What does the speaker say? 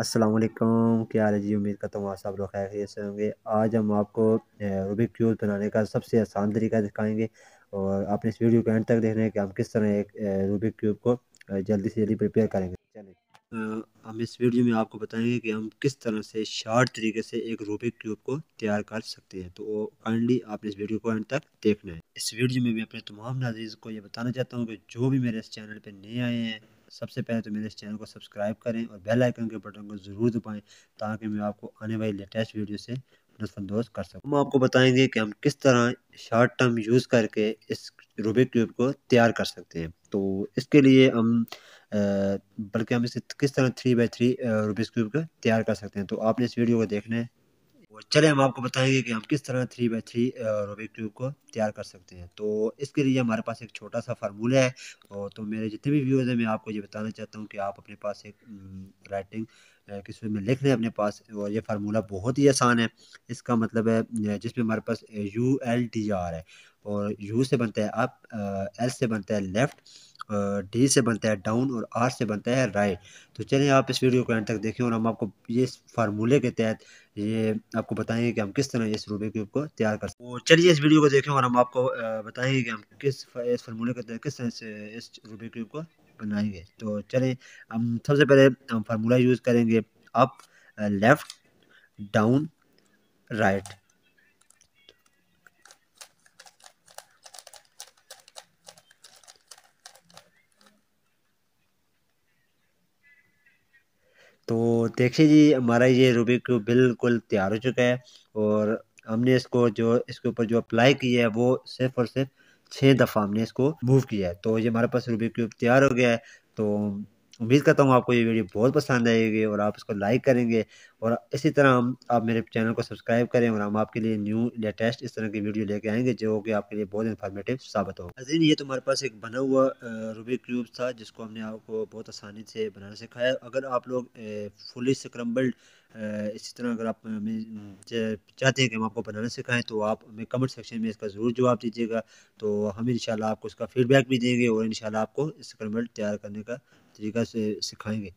अस्सलाम वालेकुम क्या हाल है जी उम्मीद करता हूँ आप सब लोग खैर से होंगे आज हम आपको रूबिक क्यूब बनाने का सबसे आसान तरीका दिखाएंगे और आपने इस वीडियो को एंड तक देखना है कि हम किस तरह एक रूबिक क्यूब को जल्दी से जल्दी प्रिपेयर करेंगे चलिए हम इस वीडियो में आपको बताएंगे कि हम किस तरह से शार्ट तरीके से एक रूबिक क्यूब को तैयार कर सकते हैं तो काइंडली आपने इस वीडियो को एंड तक देखना है इस वीडियो में मैं अपने तमाम नाजीज़ को ये बताना चाहता हूँ कि जो भी मेरे इस चैनल पर नए आए हैं सबसे पहले तो मेरे इस चैनल को सब्सक्राइब करें और बेल आइकन के बटन को ज़रूर दबाएं ताकि मैं आपको आने वाली लेटेस्ट वीडियो से लुफानंदोज कर सकूँ हम आपको बताएंगे कि हम किस तरह शॉर्ट टर्म यूज़ करके इस रूबिक क्यूब को तैयार कर सकते हैं तो इसके लिए हम बल्कि हम इसे किस तरह three by three Rubik cube को तैयार कर सकते हैं तो आपने इस वीडियो को देखना है और चले हम आपको बताएंगे कि हम किस तरह three by three Rubik cube को तैयार कर सकते हैं तो इसके लिए हमारे पास एक छोटा सा फार्मूला है और तो मेरे जितने भी व्यूज़ हैं मैं आपको ये बताना चाहता हूँ कि आप अपने पास एक राइटिंग किसी में लिख लें अपने पास और ये फार्मूला बहुत ही आसान है इसका मतलब है जिसमें हमारे पास यू एल टी आर है और यू से बनता है अप एल से बनता है लेफ़्ट डी से बनता है डाउन और आर से बनता है राइट तो चलिए आप इस वीडियो को एंड तक देखें और हम आपको ये फार्मूले के तहत ये आपको बताएंगे कि हम किस तरह इस रूबे क्यूब को तैयार कर सकते तो चलिए इस वीडियो को देखें और हम आपको बताएंगे कि हम किस इस फार्मूले के तहत किस तरह से इस रूबे क्यूब को बनाएंगे तो चलें हम सबसे पहले हम फार्मूला यूज़ करेंगे अप लेफ़्ट डाउन राइट तो देखिए जी हमारा ये रूबिक क्यूब बिल्कुल तैयार हो चुका है और हमने इसको जो इसके ऊपर जो अप्लाई किया है वो सिर्फ और सिर्फ छः दफ़ा हमने इसको मूव किया है तो ये हमारे पास रूबिक क्यूब तैयार हो गया है तो उम्मीद करता हूँ आपको ये वीडियो बहुत पसंद आएगी और आप इसको लाइक करेंगे और इसी तरह हम आप मेरे चैनल को सब्सक्राइब करें और हम आपके लिए न्यू लेटेस्ट इस तरह की वीडियो लेके आएंगे जो कि आपके लिए बहुत इन्फॉर्मेटिव साबित हो अजीन ये तुम्हारे पास एक बना हुआ रूबी क्यूब था जिसको हमने आपको बहुत आसानी से बनाना सिखाया अगर आप लोग फुली स्क्रम्बल्ड इसी तरह अगर आप चाहते हैं कि हम आपको बनाना सिखाएं तो आप हमें कमेंट सेक्शन में इसका ज़रूर जवाब दीजिएगा तो हम इंशाल्लाह आपको इसका फीडबैक भी देंगे और इंशाल्लाह आपको स्क्रम्बल तैयार करने का तरीका से सिखाएंगे